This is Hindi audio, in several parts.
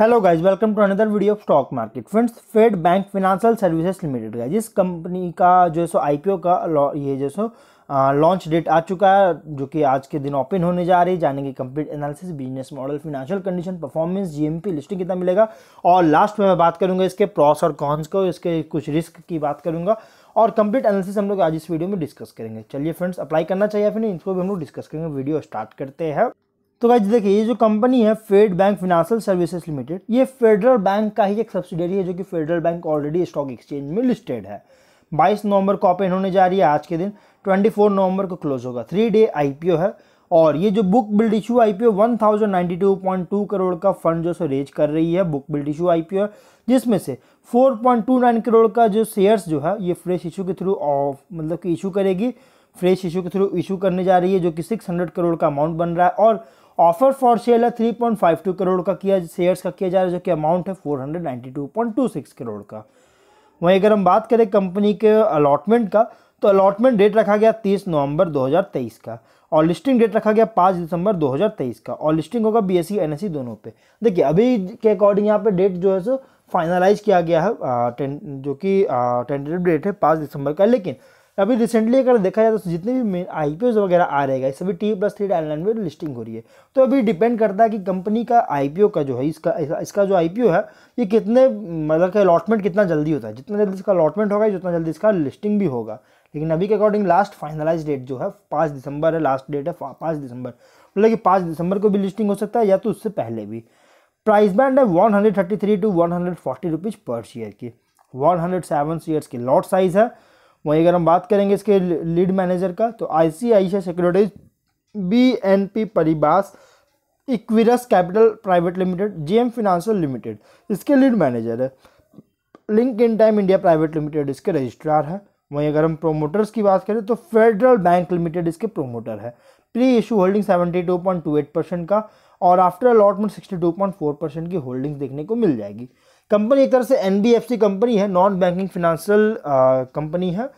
hello guys welcome to another video of stock market friends Fed Bank Financial Services Limited guys जिस कंपनी का जो है सो आईपीओ का ये जो सो लॉन्च डेट आ चुका है जो कि आज के दिन ओपन होने जा रही है जानेंगे complete analysis business model financial condition performance GMP listing कितना मिलेगा और लास्ट में मैं बात करूंगा इसके प्रॉस और कॉन्स को इसके कुछ रिस्क की बात करूंगा और कंप्लीट एनालिसिस हम लोग आज इस वीडियो में डिस्कस करेंगे चलिए फ्रेंड्स अप्लाई करना चाहिए फिर इसको भी हम लोग डिस्कस करेंगे वीडियो स्टार्ट करते हैं तो गाइज देखिए ये जो कंपनी है Fed Bank Financial Services Limited ये फेडरल बैंक का ही एक सब्सिडरी है जो कि Federal Bank already stock exchange में लिस्टेड है 22 नवंबर को ओपन होने जा रही है आज के दिन 24 नवंबर को क्लोज होगा थ्री डे आईपीओ है और ये जो book build issue IPO 1092.2 crore का फंड जो सो रेज कर रही है बुक बिल्ड इशू आईपीओ जिसमें से 4.29 करोड़ का जो शेयर्स जो है ये फ्रेश इशू के थ्रू मतलब कि इशू करेगी फ्रेश इशू के थ्रू इशू करने जा रही है जो कि 600 करोड़ का अमाउंट बन रहा है और ऑफर फॉर सेल है 3.52 करोड़ का किया शेयर्स का किया जा रहा है जो कि अमाउंट है 492.26 करोड़ का वहीं अगर हम बात करें कंपनी के अलॉटमेंट का तो अलॉटमेंट डेट रखा गया 30 नवंबर 2023 का और लिस्टिंग डेट रखा गया 5 दिसंबर 2023 का और लिस्टिंग होगा बी एस सी दोनों पे देखिए अभी के अकॉर्डिंग यहाँ पे डेट जो है सो फाइनलाइज किया गया है आ, जो कि टेंटेटिव डेट है पाँच दिसंबर का लेकिन अभी रिसेंटली अगर देखा जाए तो जितने भी आई पी वगैरह आ रहेगा सभी टी प्लस थ्री आइलैंड में लिस्टिंग हो रही है तो अभी डिपेंड करता है कि कंपनी का आई का जो है इसका इसका जो आई है ये कितने मतलब कि अलॉटमेंट कितना जल्दी होता है जितना जल्दी इसका अलॉटमेंट होगा जितना जल्दी इसका लिस्टिंग भी होगा लेकिन अभी के अकॉर्डिंग लास्ट फाइनलाइज डेट जो है पाँच दिसंबर है लास्ट डेट है पाँच दिसंबर मतलब कि पाँच दिसंबर को भी लिस्टिंग हो सकता है या तो उससे पहले भी प्राइस बैंड है one hundred thirty three to one hundred forty rupees पर शेयर की वन हंड्रेड सेवन शेयर्स की लॉट साइज़ है वहीं अगर हम बात करेंगे इसके लीड मैनेजर का तो I C securities B N P Paribas Equirus Capital Private Limited JM Financial Limited इसके लीड मैनेजर है Link Intime India Private Limited इसके रजिस्ट्रार है वहीं अगर हम प्रोमोटर्स की बात करें तो फेडरल बैंक लिमिटेड इसके प्रोमोटर है pre issue holding seventy two two point eight percent का और after allotment sixty two point four percent की होल्डिंग्स देखने को मिल जाएगी कंपनी एक तरह से एन कंपनी है नॉन बैंकिंग फिनेंशियल कंपनी है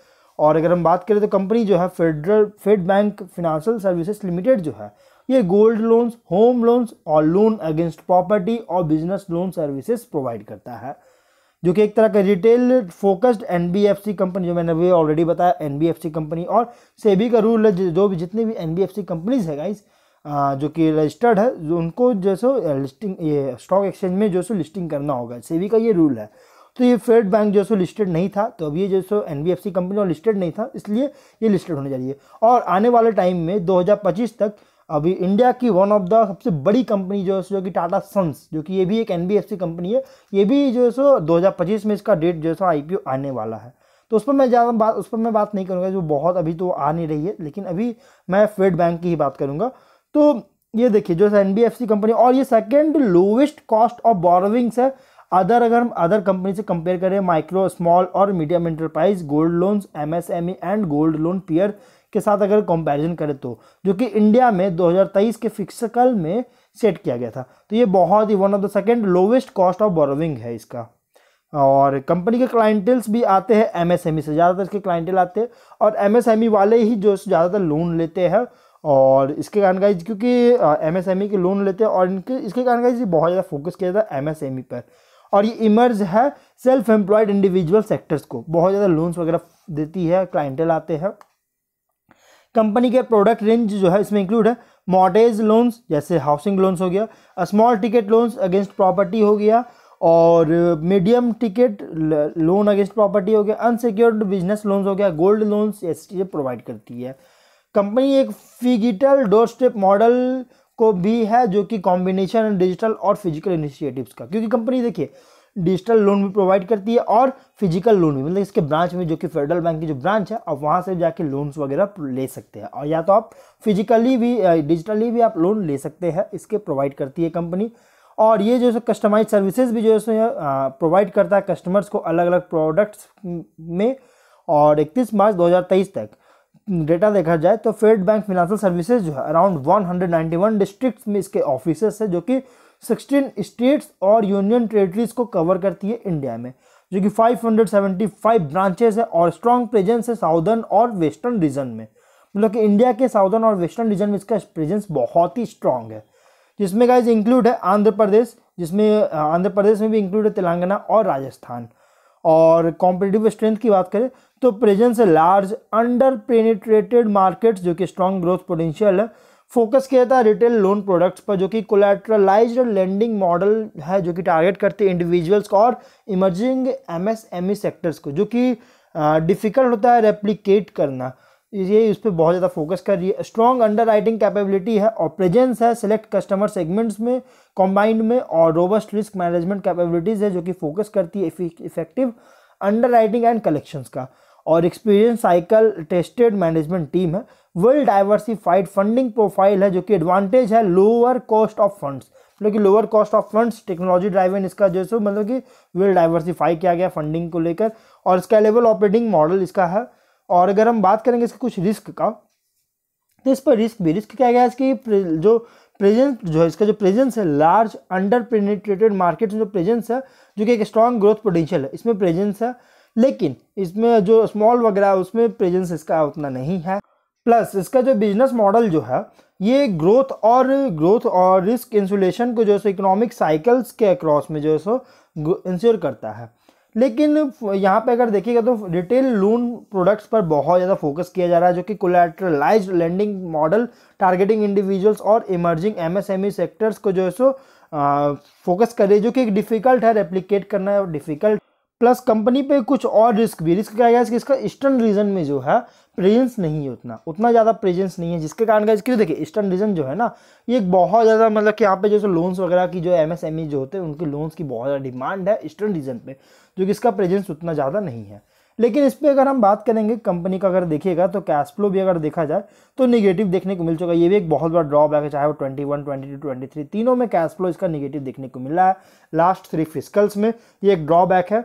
और अगर हम बात करें तो कंपनी जो है Federal Fed Bank Financial Services Limited जो है ये गोल्ड लोन्स होम लोन्स और लोन अगेंस्ट प्रॉपर्टी और बिजनेस लोन सर्विसेज प्रोवाइड करता है जो कि एक तरह का रिटेल फोकस्ड एनबीएफसी कंपनी जो मैंने अभी ऑलरेडी बताया एनबीएफसी कंपनी और सेबी का रूल है जो भी जितनी भी एनबीएफसी कंपनीज है गाइज़ जो कि रजिस्टर्ड है जो उनको जो सो लिस्टिंग ये स्टॉक एक्सचेंज में जो सो लिस्टिंग करना होगा सेवी का ये रूल है तो ये फेड बैंक जो सो लिस्टेड नहीं था तो अब ये जो सो एन कंपनी और लिस्टेड नहीं था इसलिए ये लिस्टेड होने चाहिए और आने वाले टाइम में 2025 तक अभी इंडिया की वन ऑफ द सबसे बड़ी कंपनी जो है जो कि टाटा सन्स जो कि ये भी एक एन कंपनी है ये भी जो है सो पच्चीस में इसका डेट जो है सो आई आने वाला है तो उस पर मैं ज़्यादा बात उस पर मैं बात नहीं करूँगा जो बहुत अभी तो आ नहीं रही है लेकिन अभी मैं फेड बैंक की ही बात करूँगा तो ये देखिए जो एन कंपनी और ये second lowest cost of borrowings है अदर अगर हम अदर कंपनी से कंपेयर करें माइक्रो स्मॉल और medium enterprise gold loans MSME and gold loan peer के साथ अगर कंपैरिजन करें तो जो कि इंडिया में 2023 के फिक्सकल में सेट किया गया था तो ये बहुत ही one of the second lowest cost of borrowing है इसका और कंपनी के क्लाइंटल्स भी आते हैं एमएसएमई e से ज़्यादातर इसके क्लाइंटल आते हैं और एमएसएमई e वाले ही जो ज़्यादातर लोन लेते हैं और इसके कारण गाइज क्योंकि एम एस एम ई के लोन लेते हैं और इनके इसके कारण गाइज बहुत ज़्यादा फोकस किया जाता है एम एस एम ई पर और ये इमर्ज है सेल्फ एम्प्लॉयड इंडिविजुअल सेक्टर्स को बहुत ज़्यादा लोन्स वगैरह देती है क्लाइंटल आते हैं कंपनी के प्रोडक्ट रेंज जो है इसमें इंक्लूड है मॉडेज लोन्स जैसे हाउसिंग लोन्स हो गया small ticket loans against property हो गया और medium ticket loan against property हो गया अनसिक्योर्ड बिजनेस लोन्स हो गया गोल्ड लोन्स ऐसी चीज़ें प्रोवाइड करती है कंपनी एक फिजिटल डोर स्टेप मॉडल को भी है जो कि कॉम्बिनेशन डिजिटल और फिजिकल इनिशिएटिव्स का क्योंकि कंपनी देखिए डिजिटल लोन भी प्रोवाइड करती है और फिजिकल लोन भी मतलब इसके ब्रांच में जो कि फेडरल बैंक की जो ब्रांच है आप वहाँ से जाके लोन्स वगैरह ले सकते हैं और या तो आप फिजिकली भी डिजिटली भी आप लोन ले सकते हैं इसके प्रोवाइड करती है कंपनी और ये जो है कस्टमाइज सर्विसेज भी जो है प्रोवाइड करता है कस्टमर्स को अलग अलग प्रोडक्ट्स में और इकतीस मार्च दो तक डेटा देखा जाए तो फेड बैंक फिनेंशियल सर्विसेज जो है अराउंड 191 डिस्ट्रिक्ट्स में इसके ऑफिसेस है जो कि 16 स्टेट्स और यूनियन टेरेटरीज को कवर करती है इंडिया में जो कि 575 ब्रांचेस है और स्ट्रॉन्ग प्रेजेंस है साउदर्न और वेस्टर्न रीजन में मतलब कि इंडिया के साउदर्न और वेस्टर्न रीजन में इसका प्रेजेंस बहुत ही स्ट्रॉन्ग है जिसमें गाइज इंक्लूड है आंध्र प्रदेश जिसमें आंध्र प्रदेश में भी इंक्लूड है तेलंगाना और राजस्थान और कॉम्पिटिटिव स्ट्रेंथ की बात करें तो presence large under penetrated markets जो कि स्ट्रॉन्ग ग्रोथ पोटेंशियल है फोकस किया था रिटेल लोन प्रोडक्ट्स पर जो कि कोलेट्रलाइज लैंडिंग मॉडल है जो कि टारगेट करते हैं इंडिविजुअल्स को और इमर्जिंग एमएसएमई सेक्टर्स को जो कि डिफ़िकल्ट होता है रेप्लिकेट करना ये इस पर बहुत ज़्यादा फोकस कर रही है स्ट्रॉन्ग अंडर राइटिंग कैपेबिलिटी है और प्रेजेंस है सेलेक्ट कस्टमर सेगमेंट्स में कॉम्बाइंड में और रोबस्ट रिस्क मैनेजमेंट कैपेबिलिटीज़ है जो कि फोकस करती है effective underwriting and collections का और experience cycle tested management team है वेल डाइवर्सिफाइड फंडिंग प्रोफाइल है जो कि एडवांटेज है लोअर कॉस्ट ऑफ फंड्स मतलब कि lower cost of funds technology driven इसका जो है मतलब कि वेल डाइवर्सिफाई किया गया फंडिंग को लेकर और इसका लेवल ऑपरेटिंग मॉडल इसका है और अगर हम बात करेंगे इसके कुछ रिस्क का तो इस पर रिस्क भी रिस्क क्या गया इसकी जो प्रेजेंस जो है इसका जो प्रेजेंस है लार्ज अंडर पेनिट्रेटेड मार्केट में जो प्रेजेंस है जो कि एक स्ट्रॉन्ग ग्रोथ पोटेंशियल है इसमें प्रेजेंस है लेकिन इसमें जो स्मॉल वगैरह उसमें प्रेजेंस इसका उतना नहीं है प्लस इसका जो बिजनेस मॉडल जो है ये ग्रोथ और ग्रोथ और रिस्क इंसुलेशन को जो है सो इकोनॉमिक साइकिल्स के अक्रॉस में जो है सो इंश्योर करता है लेकिन यहाँ पे अगर देखिएगा तो रिटेल लोन प्रोडक्ट्स पर बहुत ज़्यादा फोकस किया जा रहा है जो कि collateralise lending model targeting individuals और इमर्जिंग एमएसएमई सेक्टर्स को जो है सो फोकस करे जो कि डिफ़िकल्ट है रेप्लिकेट करना डिफ़िकल्ट प्लस कंपनी पे कुछ और रिस्क भी रिस्क क्या गया कि इसका ईस्टर्न रीजन में जो है प्रेजेंस नहीं है उतना उतना ज़्यादा प्रेजेंस नहीं है जिसके कारण गया क्यों देखिए ईस्टर्न रीजन जो है ना ये बहुत ज़्यादा मतलब कि यहाँ पे जैसे लोन्स वगैरह की जो एमएसएमई e जो होते हैं उनके लोन्स की बहुत ज़्यादा डिमांड है ईस्टर्न रीजन पर जो कि इसका प्रेजेंस उतना ज़्यादा नहीं है लेकिन इस पर अगर हम बात करेंगे कंपनी का अगर देखिएगा तो कैश फ्लो भी अगर देखा जाए तो निगेटिव देखने को मिल चुका है ये भी एक बहुत बड़ा ड्रॉबैक है चाहे वो twenty one twenty two twenty three तीनों में कैश फ्लो इसका निगेटिव देखने को मिला है लास्ट थ्री फिजिकल्स में ये एक ड्रॉबैक है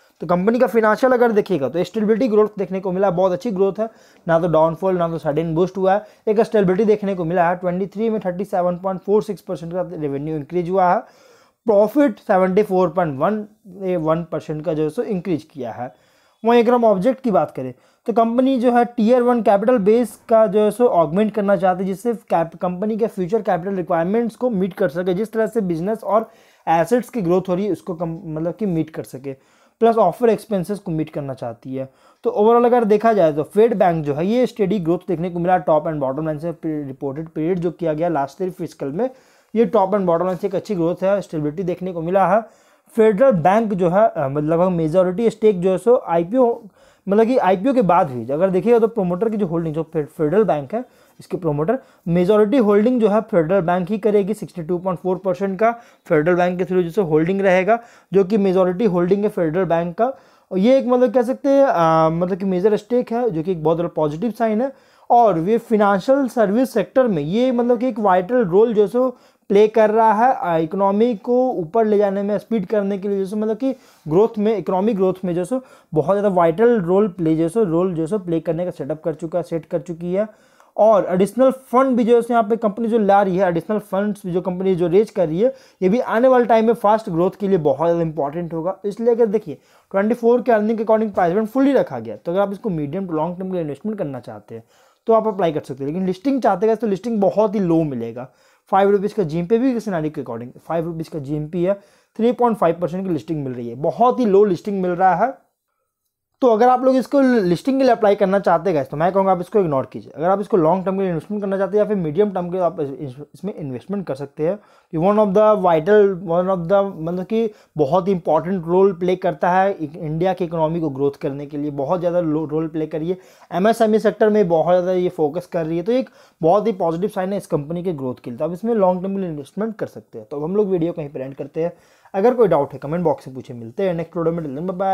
तो कंपनी का फिनेंशियल अगर देखिएगा तो स्टेबिलिटी ग्रोथ देखने को मिला बहुत अच्छी ग्रोथ है ना तो डाउनफॉल ना तो सडन बूस्ट हुआ है एक स्टेबिलिटी देखने को मिला है ट्वेंटी थ्री में thirty seven point four six percent का रेवेन्यू इंक्रीज हुआ है profit seventy four point one one percent का जो है सो इंक्रीज किया है वहीं अगर हम ऑब्जेक्ट की बात करें तो कंपनी जो है टीयर वन कैपिटल बेस का जो है सो ऑगमेंट करना चाहते हैं जिससे कंपनी के फ्यूचर कैपिटल रिक्वायरमेंट्स को मीट कर सके जिस तरह से बिजनेस और एसेट्स की ग्रोथ हो रही है उसको मतलब कि मीट कर सके प्लस ऑफर एक्सपेंसेस को मीट करना चाहती है तो ओवरऑल अगर देखा जाए तो फेड बैंक जो है ये स्टडी ग्रोथ देखने को मिला टॉप एंड बॉटम लाइन से रिपोर्टेड पीरियड जो किया गया लास्ट ईयर फिजिकल में ये टॉप एंड बॉटम लाइन से एक अच्छी ग्रोथ है स्टेबिलिटी देखने को मिला है फेडरल बैंक जो है मतलब लगभग मेजोरिटी स्टेक जो है सो आई मतलब कि आई के बाद भी अगर देखिएगा तो प्रोमोटर की जो होल्डिंग जो फेडरल बैंक है इसके प्रोमोटर मेजोरिटी होल्डिंग जो है फेडरल बैंक ही करेगी 62.4 परसेंट का फेडरल बैंक के थ्रू जैसे होल्डिंग रहेगा जो कि मेजोरिटी होल्डिंग है फेडरल बैंक का और ये एक मतलब कह सकते हैं मतलब कि मेजर स्टेक है जो कि एक बहुत बड़ा पॉजिटिव साइन है और ये फिनेंशियल सर्विस सेक्टर में ये मतलब कि एक वाइटल रोल जो है सो प्ले कर रहा है इकोनॉमी को ऊपर ले जाने में स्पीड करने के लिए जैसे मतलब कि ग्रोथ में इकोनॉमिक ग्रोथ में जैसे बहुत ज़्यादा वाइटल रोल प्ले जैसे रोल जैसे प्ले करने का सेटअप कर चुका है सेट कर चुकी है और एडिशनल फंड भी जो है यहाँ पे कंपनी जो ला रही है एडिशनल फंड्स जो कंपनी जो रेज कर रही है ये भी आने वाले टाइम में फास्ट ग्रोथ के लिए बहुत ज़्यादा इंपॉर्टेंट होगा तो इसलिए अगर देखिए 24 के अर्निंग के अकॉर्डिंग प्राइसमेंट फुल्ली रखा गया तो अगर आप इसको मीडियम टू लॉन्ग टर्म के इन्वेस्टमेंट करना चाहते हैं तो आप अप्लाई कर सकते हैं लेकिन लिस्टिंग चाहते हैं तो लिस्टिंग बहुत ही लो मिलेगा फाइव रुपीज़ का जीएमपी भी किसी नारी के अकॉर्डिंग फाइव रुपीज़ का जीएमपी है थ्री पॉइंट फाइव परसेंट की लिस्टिंग मिल रही है बहुत ही लो लिस्टिंग मिल रहा है तो अगर आप लोग इसको लिस्टिंग के लिए अप्लाई करना चाहते हैं तो मैं कहूँगा आप इसको इग्नोर कीजिए अगर आप इसको लॉन्ग टर्म के लिए इन्वेस्टमेंट करना चाहते हैं या फिर मीडियम टर्म के आप इसमें इन्वेस्टमेंट कर सकते हैं one of the vital one of the मतलब कि बहुत ही इंपॉर्टेंट रोल प्ले करता है इंडिया की इकोनॉमी को ग्रोथ करने के लिए बहुत ज़्यादा रोल प्ले करिए एमएसएमई सेक्टर में बहुत ज़्यादा ये फोकस कर रही है तो एक बहुत ही पॉजिटिव साइन है इस कंपनी के ग्रोथ के लिए तो आप इसमें लॉन्ग टर्म के लिए इन्वेस्टमेंट कर सकते हैं तो हम लोग वीडियो कहीं पर एंड करते हैं अगर कोई डाउट है कमेंट बॉक्स में पूछे मिलते हैं नेक्स्ट प्रोडक्ट में बाय